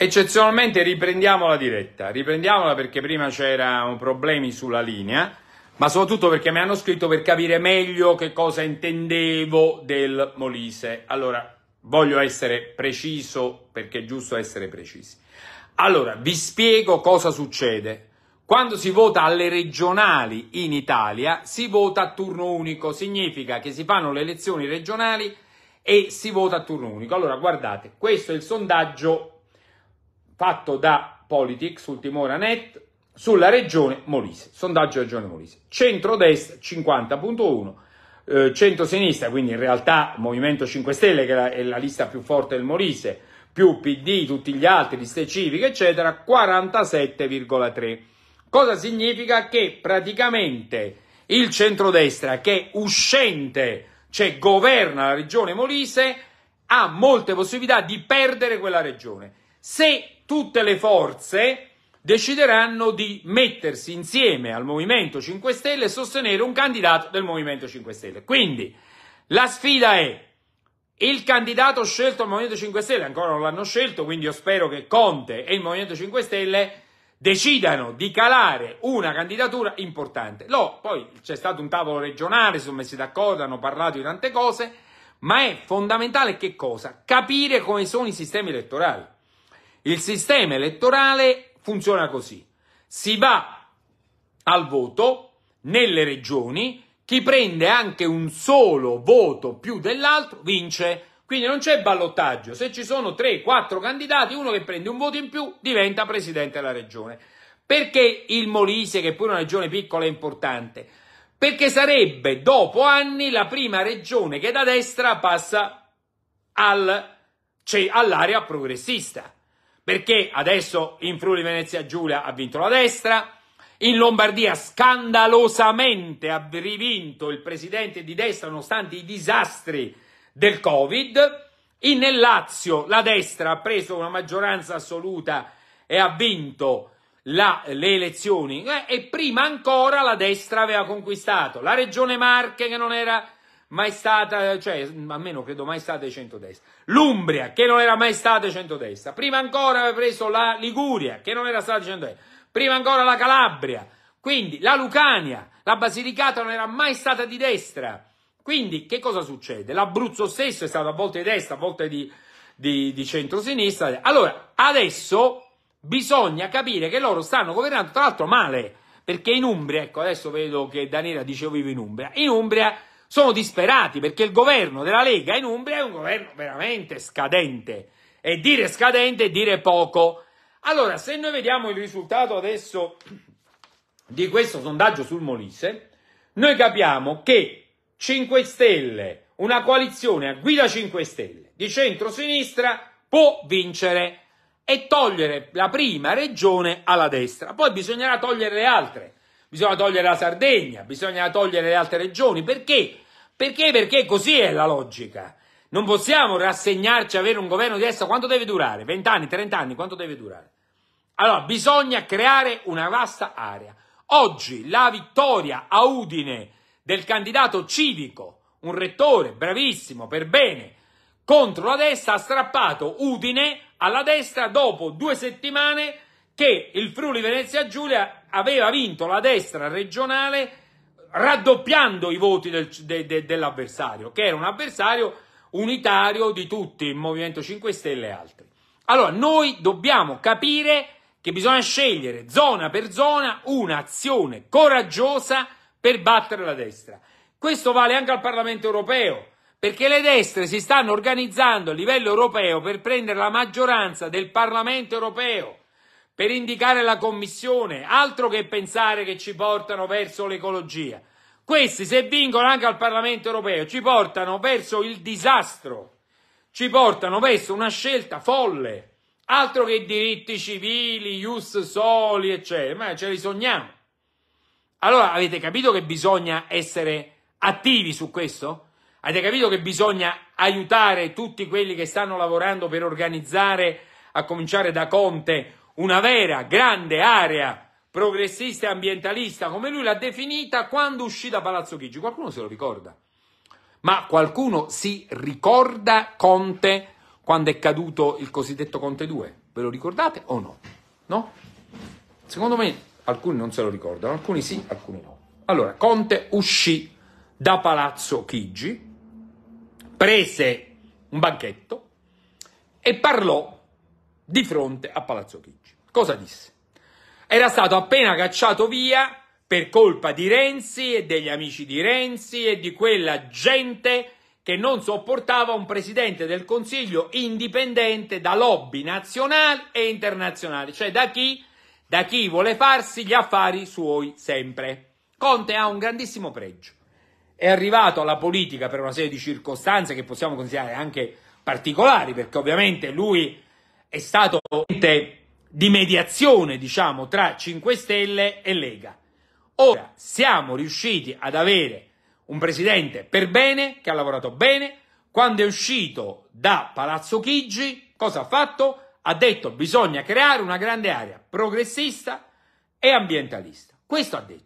Eccezionalmente riprendiamo la diretta, riprendiamola perché prima c'erano problemi sulla linea, ma soprattutto perché mi hanno scritto per capire meglio che cosa intendevo del Molise. Allora, voglio essere preciso perché è giusto essere precisi. Allora, vi spiego cosa succede. Quando si vota alle regionali in Italia, si vota a turno unico, significa che si fanno le elezioni regionali e si vota a turno unico. Allora, guardate, questo è il sondaggio fatto da Politics, net, sulla regione Molise, sondaggio regione Molise. Centrodestra 50.1, eh, centrosinistra, quindi in realtà Movimento 5 Stelle, che è la, è la lista più forte del Molise, più PD, tutti gli altri, liste civiche, eccetera, 47,3. Cosa significa? Che praticamente il centrodestra, che è uscente, cioè governa la regione Molise, ha molte possibilità di perdere quella regione. Se tutte le forze decideranno di mettersi insieme al Movimento 5 Stelle e sostenere un candidato del Movimento 5 Stelle. Quindi la sfida è il candidato scelto al Movimento 5 Stelle, ancora non l'hanno scelto, quindi io spero che Conte e il Movimento 5 Stelle decidano di calare una candidatura importante. No, poi c'è stato un tavolo regionale, sono messi d'accordo, hanno parlato di tante cose, ma è fondamentale che cosa? Capire come sono i sistemi elettorali. Il sistema elettorale funziona così. Si va al voto nelle regioni, chi prende anche un solo voto più dell'altro vince. Quindi non c'è ballottaggio, se ci sono 3-4 candidati, uno che prende un voto in più diventa presidente della regione. Perché il Molise, che è pure una regione piccola, è importante? Perché sarebbe dopo anni la prima regione che da destra passa al, cioè all'area progressista perché adesso in Friuli Venezia Giulia ha vinto la destra, in Lombardia scandalosamente ha rivinto il presidente di destra nonostante i disastri del Covid, in nel Lazio la destra ha preso una maggioranza assoluta e ha vinto la, le elezioni eh, e prima ancora la destra aveva conquistato la regione Marche che non era mai stata, cioè almeno credo mai stata di centrodestra, l'Umbria che non era mai stata di centrodestra, prima ancora aveva preso la Liguria che non era stata di centrodestra, prima ancora la Calabria, quindi la Lucania, la Basilicata non era mai stata di destra. Quindi che cosa succede? L'Abruzzo stesso è stato a volte di destra, a volte di, di, di centrosinistra. Allora, adesso bisogna capire che loro stanno governando, tra l'altro male, perché in Umbria, ecco adesso vedo che Daniela dicevo vivo in Umbria, in Umbria sono disperati perché il governo della Lega in Umbria è un governo veramente scadente e dire scadente è dire poco. Allora, se noi vediamo il risultato adesso di questo sondaggio sul Molise, noi capiamo che 5 Stelle, una coalizione a guida 5 Stelle di centro-sinistra, può vincere e togliere la prima regione alla destra, poi bisognerà togliere le altre bisogna togliere la Sardegna, bisogna togliere le altre regioni. Perché? Perché? Perché così è la logica. Non possiamo rassegnarci a avere un governo di destra. Quanto deve durare? 20 anni, 30 anni, quanto deve durare? Allora, bisogna creare una vasta area. Oggi la vittoria a Udine del candidato civico, un rettore bravissimo, per bene, contro la destra, ha strappato Udine alla destra dopo due settimane che il Friuli Venezia Giulia aveva vinto la destra regionale raddoppiando i voti del, de, de, dell'avversario, che era un avversario unitario di tutti, il Movimento 5 Stelle e altri. Allora, noi dobbiamo capire che bisogna scegliere zona per zona un'azione coraggiosa per battere la destra. Questo vale anche al Parlamento europeo, perché le destre si stanno organizzando a livello europeo per prendere la maggioranza del Parlamento europeo per indicare la commissione, altro che pensare che ci portano verso l'ecologia. Questi, se vincono anche al Parlamento europeo, ci portano verso il disastro, ci portano verso una scelta folle, altro che diritti civili, ius soli, eccetera, ma ce li sogniamo. Allora avete capito che bisogna essere attivi su questo? Avete capito che bisogna aiutare tutti quelli che stanno lavorando per organizzare, a cominciare da Conte, una vera grande area progressista e ambientalista, come lui l'ha definita, quando uscì da Palazzo Chigi. Qualcuno se lo ricorda? Ma qualcuno si ricorda Conte quando è caduto il cosiddetto Conte 2? Ve lo ricordate o no? No? Secondo me alcuni non se lo ricordano, alcuni sì, alcuni no. Allora, Conte uscì da Palazzo Chigi, prese un banchetto e parlò di fronte a Palazzo Chigi. Cosa disse? Era stato appena cacciato via per colpa di Renzi e degli amici di Renzi e di quella gente che non sopportava un presidente del Consiglio indipendente da lobby nazionali e internazionali, cioè da chi, da chi vuole farsi gli affari suoi sempre. Conte ha un grandissimo pregio. È arrivato alla politica per una serie di circostanze che possiamo considerare anche particolari, perché ovviamente lui è stato di mediazione, diciamo, tra 5 Stelle e Lega. Ora siamo riusciti ad avere un presidente per bene, che ha lavorato bene, quando è uscito da Palazzo Chigi, cosa ha fatto? Ha detto bisogna creare una grande area progressista e ambientalista. Questo ha detto.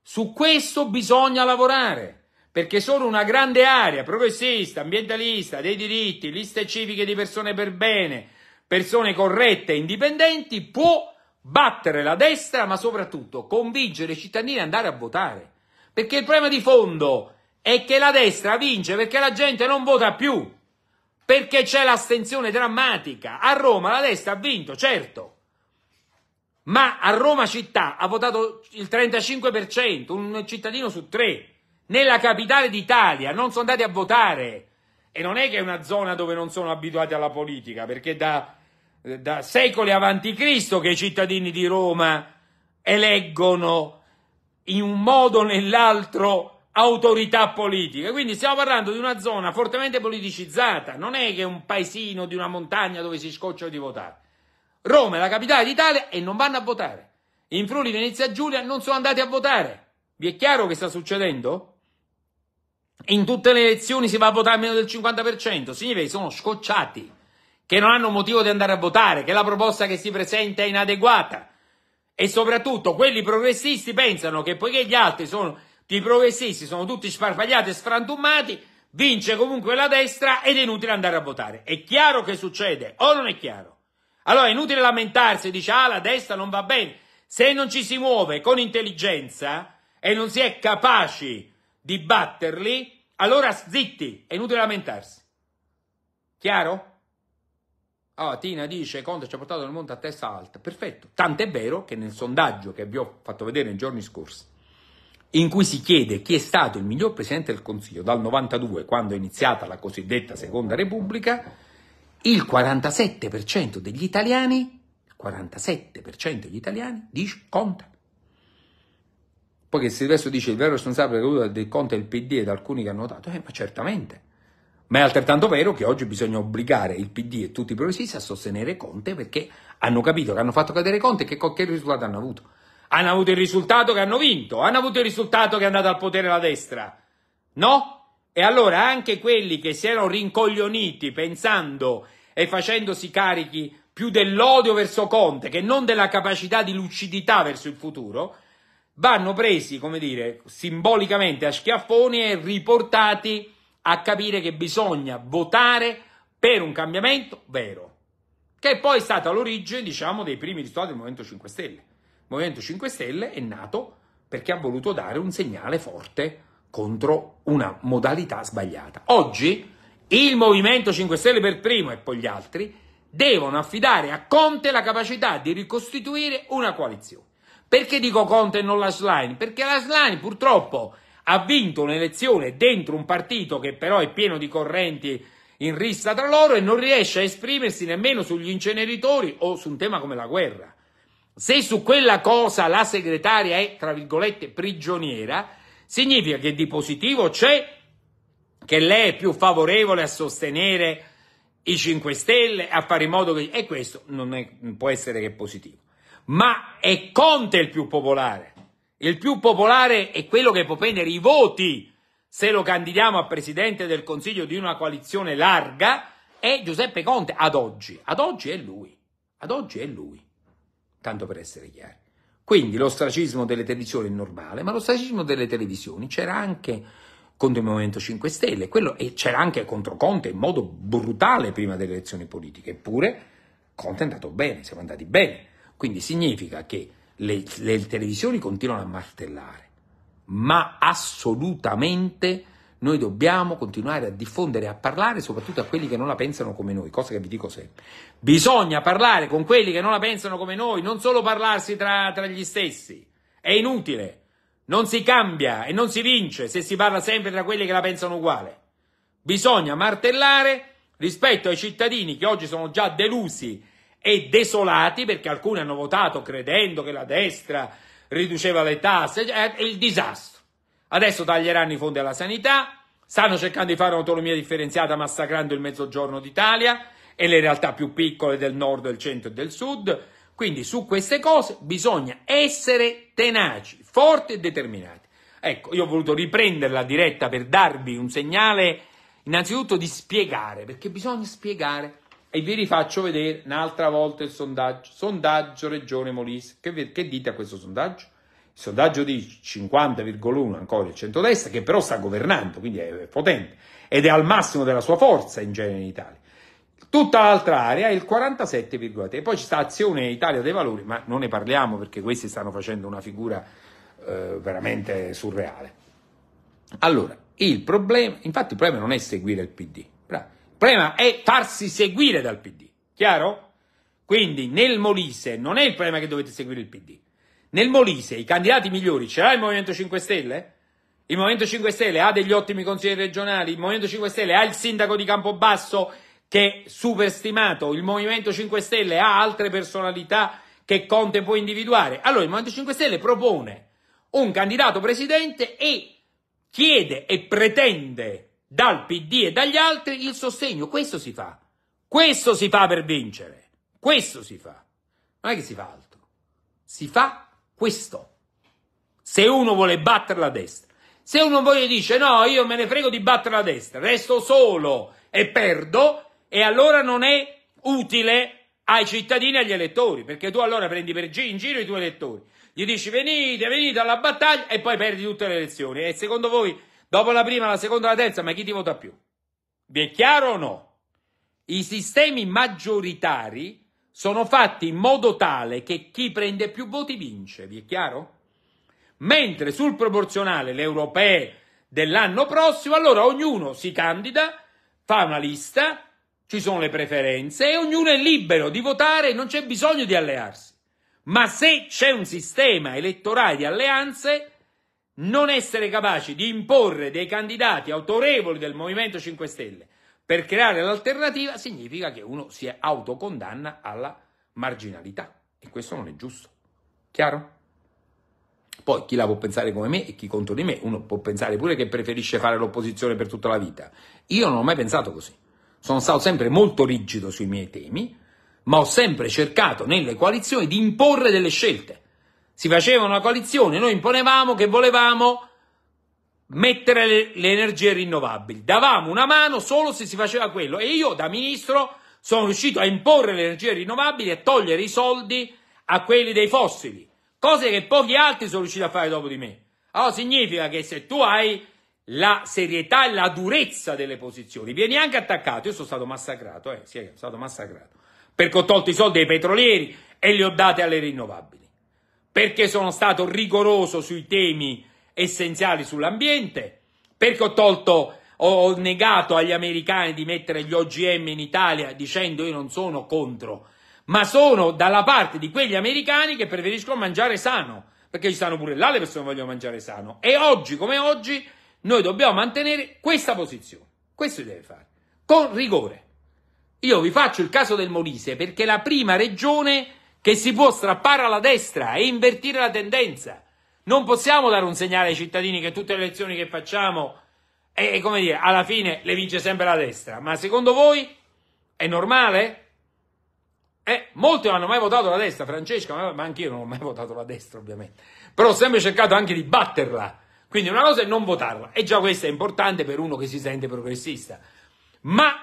Su questo bisogna lavorare, perché solo una grande area progressista, ambientalista, dei diritti, liste civiche di persone per bene, persone corrette e indipendenti, può battere la destra, ma soprattutto convincere i cittadini ad andare a votare. Perché il problema di fondo è che la destra vince perché la gente non vota più, perché c'è l'astensione drammatica. A Roma la destra ha vinto, certo. Ma a Roma città ha votato il 35%, un cittadino su tre. Nella capitale d'Italia non sono andati a votare e non è che è una zona dove non sono abituati alla politica, perché da, da secoli avanti Cristo che i cittadini di Roma eleggono in un modo o nell'altro autorità politiche. Quindi stiamo parlando di una zona fortemente politicizzata, non è che è un paesino di una montagna dove si scoccia di votare. Roma è la capitale d'Italia e non vanno a votare. In Friuli Venezia Giulia non sono andati a votare. Vi è chiaro che sta succedendo? in tutte le elezioni si va a votare meno del 50%, significa che sono scocciati, che non hanno motivo di andare a votare, che la proposta che si presenta è inadeguata. E soprattutto quelli progressisti pensano che poiché gli altri sono, i progressisti sono tutti sparpagliati e sfrantumati, vince comunque la destra ed è inutile andare a votare. È chiaro che succede o non è chiaro? Allora è inutile lamentarsi, dice ah la destra non va bene. Se non ci si muove con intelligenza e non si è capaci di batterli, allora zitti, è inutile lamentarsi. Chiaro? Ah, Tina dice Conte ci ha portato nel monte a testa alta. Perfetto. Tant'è vero che nel sondaggio che vi ho fatto vedere nei giorni scorsi, in cui si chiede chi è stato il miglior presidente del Consiglio dal 92, quando è iniziata la cosiddetta Seconda Repubblica, il 47% degli italiani, il 47% degli italiani dice Conte. Poi che Silvestro dice il vero responsabile caduto del conto è il PD ed alcuni che hanno votato, eh, ma certamente. Ma è altrettanto vero che oggi bisogna obbligare il PD e tutti i progressisti a sostenere Conte perché hanno capito che hanno fatto cadere Conte e che qualche risultato hanno avuto. Hanno avuto il risultato che hanno vinto, hanno avuto il risultato che è andato al potere la destra. No? E allora anche quelli che si erano rincoglioniti pensando e facendosi carichi più dell'odio verso Conte che non della capacità di lucidità verso il futuro, vanno presi, come dire, simbolicamente a schiaffoni e riportati a capire che bisogna votare per un cambiamento vero, che poi è stata l'origine, diciamo, dei primi risultati del Movimento 5 Stelle. Il Movimento 5 Stelle è nato perché ha voluto dare un segnale forte contro una modalità sbagliata. Oggi il Movimento 5 Stelle per primo e poi gli altri devono affidare a Conte la capacità di ricostituire una coalizione. Perché dico Conte e non la Slani? Perché la Slani purtroppo ha vinto un'elezione dentro un partito che però è pieno di correnti in rissa tra loro e non riesce a esprimersi nemmeno sugli inceneritori o su un tema come la guerra. Se su quella cosa la segretaria è, tra virgolette, prigioniera, significa che di positivo c'è che lei è più favorevole a sostenere i 5 Stelle, a fare in modo che... E questo non è, può essere che positivo ma è Conte il più popolare. Il più popolare è quello che può prendere i voti se lo candidiamo a presidente del Consiglio di una coalizione larga, è Giuseppe Conte ad oggi. Ad oggi è lui. Ad oggi è lui. Tanto per essere chiari. Quindi l'ostracismo delle televisioni è normale, ma l'ostracismo delle televisioni c'era anche contro il Movimento 5 Stelle, quello, e c'era anche contro Conte in modo brutale prima delle elezioni politiche. Eppure Conte è andato bene, siamo andati bene. Quindi significa che le, le televisioni continuano a martellare, ma assolutamente noi dobbiamo continuare a diffondere, a parlare soprattutto a quelli che non la pensano come noi, cosa che vi dico sempre. Bisogna parlare con quelli che non la pensano come noi, non solo parlarsi tra, tra gli stessi. È inutile. Non si cambia e non si vince se si parla sempre tra quelli che la pensano uguale. Bisogna martellare rispetto ai cittadini che oggi sono già delusi e desolati perché alcuni hanno votato credendo che la destra riduceva le tasse, cioè, è il disastro. Adesso taglieranno i fondi alla sanità, stanno cercando di fare un'autonomia differenziata massacrando il mezzogiorno d'Italia e le realtà più piccole del nord, del centro e del sud. Quindi su queste cose bisogna essere tenaci, forti e determinati. Ecco, io ho voluto riprendere la diretta per darvi un segnale, innanzitutto di spiegare, perché bisogna spiegare e vi rifaccio vedere un'altra volta il sondaggio. Sondaggio Regione Molise. Che, che dite a questo sondaggio? Il sondaggio di 50,1 ancora il centrodestra, che però sta governando, quindi è, è potente ed è al massimo della sua forza in genere in Italia. Tutta l'altra area è il 47,3. Poi ci sta Azione Italia dei Valori, ma non ne parliamo perché questi stanno facendo una figura eh, veramente surreale. Allora, il problema, infatti il problema non è seguire il PD, il problema è farsi seguire dal PD, chiaro? Quindi nel Molise non è il problema che dovete seguire il PD. Nel Molise i candidati migliori ce l'ha il Movimento 5 Stelle? Il Movimento 5 Stelle ha degli ottimi consiglieri regionali, il Movimento 5 Stelle ha il sindaco di Campobasso che è superstimato, il Movimento 5 Stelle ha altre personalità che Conte può individuare. Allora il Movimento 5 Stelle propone un candidato presidente e chiede e pretende dal PD e dagli altri il sostegno. Questo si fa. Questo si fa per vincere. Questo si fa. Non è che si fa altro. Si fa questo. Se uno vuole battere la destra. Se uno poi dice no, io me ne frego di battere la destra, resto solo e perdo, e allora non è utile ai cittadini e agli elettori, perché tu allora prendi per gi- in giro i tuoi elettori, gli dici venite, venite alla battaglia e poi perdi tutte le elezioni. E secondo voi Dopo la prima, la seconda, la terza, ma chi ti vota più? Vi è chiaro o no? I sistemi maggioritari sono fatti in modo tale che chi prende più voti vince, vi è chiaro? Mentre sul proporzionale, le europee dell'anno prossimo, allora ognuno si candida, fa una lista, ci sono le preferenze e ognuno è libero di votare, non c'è bisogno di allearsi. Ma se c'è un sistema elettorale di alleanze, non essere capaci di imporre dei candidati autorevoli del Movimento 5 Stelle per creare l'alternativa significa che uno si autocondanna alla marginalità e questo non è giusto. Chiaro? Poi chi la può pensare come me e chi contro di me, uno può pensare pure che preferisce fare l'opposizione per tutta la vita. Io non ho mai pensato così. Sono stato sempre molto rigido sui miei temi, ma ho sempre cercato nelle coalizioni di imporre delle scelte si faceva una coalizione, noi imponevamo che volevamo mettere le, le, energie rinnovabili. Davamo una mano solo se si faceva quello e io da ministro sono riuscito a imporre le energie rinnovabili e togliere i soldi a quelli dei fossili, cose che pochi altri sono riusciti a fare dopo di me. Allora significa che se tu hai la serietà e la durezza delle posizioni, vieni anche attaccato. Io sono stato massacrato, eh, sì, sono stato massacrato, perché ho tolto i soldi ai petrolieri e li ho dati alle rinnovabili perché sono stato rigoroso sui temi essenziali sull'ambiente, perché ho tolto ho negato agli americani di mettere gli OGM in Italia dicendo io non sono contro, ma sono dalla parte di quegli americani che preferiscono mangiare sano, perché ci stanno pure là le persone che vogliono mangiare sano. E oggi come oggi noi dobbiamo mantenere questa posizione, questo si deve fare, con rigore. Io vi faccio il caso del Molise perché la prima regione che si può strappare alla destra e invertire la tendenza. Non possiamo dare un segnale ai cittadini che tutte le elezioni che facciamo, e, come dire, alla fine le vince sempre la destra. Ma secondo voi è normale? Eh, molti non hanno mai votato la destra, Francesca, ma anch'io non ho mai votato la destra, ovviamente. Però ho sempre cercato anche di batterla. Quindi una cosa è non votarla, e già questo è importante per uno che si sente progressista. Ma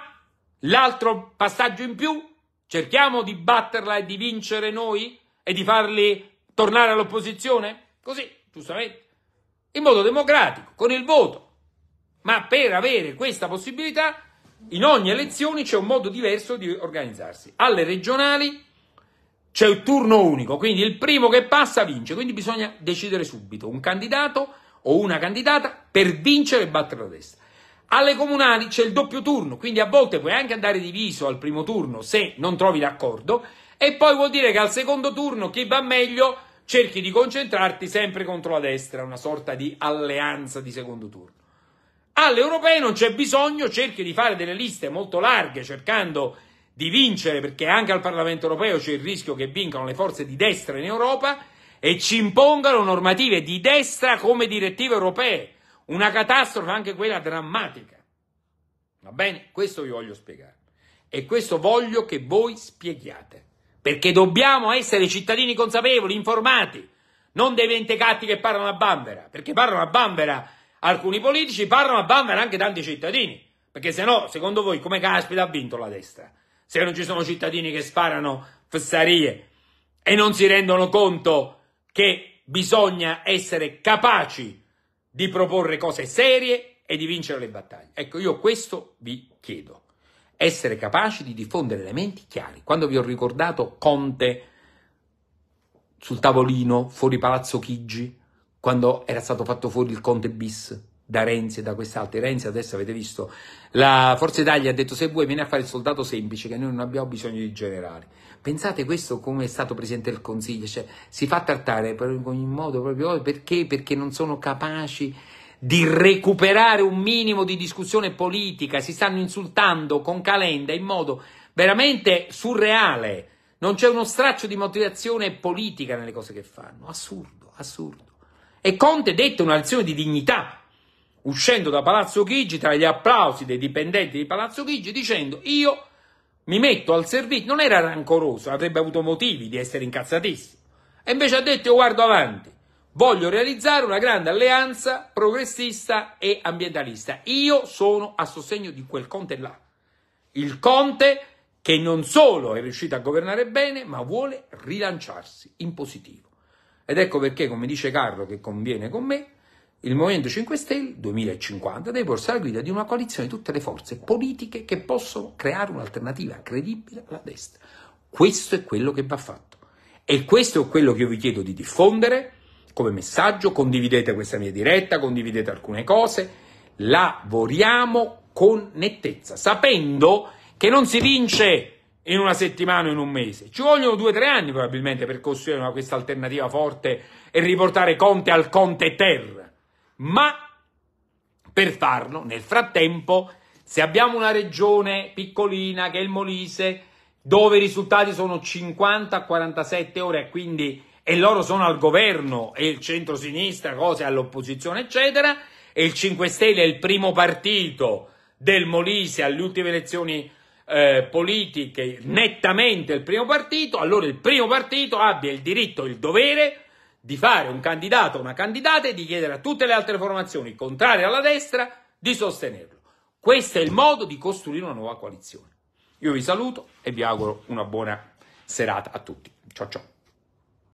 l'altro passaggio in più Cerchiamo di batterla e di vincere noi e di farli tornare all'opposizione? Così, giustamente, in modo democratico, con il voto. Ma per avere questa possibilità, in ogni elezione c'è un modo diverso di organizzarsi. Alle regionali c'è il turno unico, quindi il primo che passa vince, quindi bisogna decidere subito un candidato o una candidata per vincere e battere la destra. Alle comunali c'è il doppio turno, quindi a volte puoi anche andare diviso al primo turno se non trovi d'accordo, e poi vuol dire che al secondo turno chi va meglio cerchi di concentrarti sempre contro la destra, una sorta di alleanza di secondo turno. Alle europee non c'è bisogno, cerchi di fare delle liste molto larghe, cercando di vincere, perché anche al Parlamento europeo c'è il rischio che vincano le forze di destra in Europa e ci impongano normative di destra come direttive europee una catastrofe anche quella drammatica. Va bene? Questo vi voglio spiegare. E questo voglio che voi spieghiate. Perché dobbiamo essere cittadini consapevoli, informati, non dei mentecatti che parlano a bambera. Perché parlano a bambera alcuni politici, parlano a bambera anche tanti cittadini. Perché se no, secondo voi, come caspita ha vinto la destra? Se non ci sono cittadini che sparano fessarie e non si rendono conto che bisogna essere capaci di proporre cose serie e di vincere le battaglie. Ecco, io questo vi chiedo. Essere capaci di diffondere elementi chiari. Quando vi ho ricordato Conte sul tavolino fuori Palazzo Chigi, quando era stato fatto fuori il Conte bis, da Renzi e da quest'altro. Renzi adesso avete visto, la Forza Italia ha detto se vuoi vieni a fare il soldato semplice che noi non abbiamo bisogno di generali. Pensate questo come è stato Presidente del Consiglio, cioè, si fa trattare in ogni modo proprio oh, perché? Perché non sono capaci di recuperare un minimo di discussione politica, si stanno insultando con Calenda in modo veramente surreale, non c'è uno straccio di motivazione politica nelle cose che fanno, assurdo, assurdo. E Conte dette una lezione di dignità, uscendo da Palazzo Chigi tra gli applausi dei dipendenti di Palazzo Chigi dicendo io mi metto al servizio, non era rancoroso, avrebbe avuto motivi di essere incazzatissimo. E invece ha detto io guardo avanti, voglio realizzare una grande alleanza progressista e ambientalista. Io sono a sostegno di quel Conte là. Il Conte che non solo è riuscito a governare bene, ma vuole rilanciarsi in positivo. Ed ecco perché, come dice Carlo, che conviene con me, il Movimento 5 Stelle 2050 deve porsi alla guida di una coalizione di tutte le forze politiche che possono creare un'alternativa credibile alla destra. Questo è quello che va fatto. E questo è quello che io vi chiedo di diffondere come messaggio. Condividete questa mia diretta, condividete alcune cose. Lavoriamo con nettezza, sapendo che non si vince in una settimana o in un mese. Ci vogliono due o tre anni probabilmente per costruire una, questa alternativa forte e riportare Conte al Conte Terra ma per farlo nel frattempo se abbiamo una regione piccolina che è il Molise dove i risultati sono 50-47 a ore e quindi e loro sono al governo e il centrosinistra cose all'opposizione eccetera e il 5 Stelle è il primo partito del Molise alle ultime elezioni eh, politiche nettamente il primo partito allora il primo partito abbia il diritto e il dovere di fare un candidato o una candidata e di chiedere a tutte le altre formazioni contrarie alla destra di sostenerlo. Questo è il modo di costruire una nuova coalizione. Io vi saluto e vi auguro una buona serata a tutti. Ciao ciao.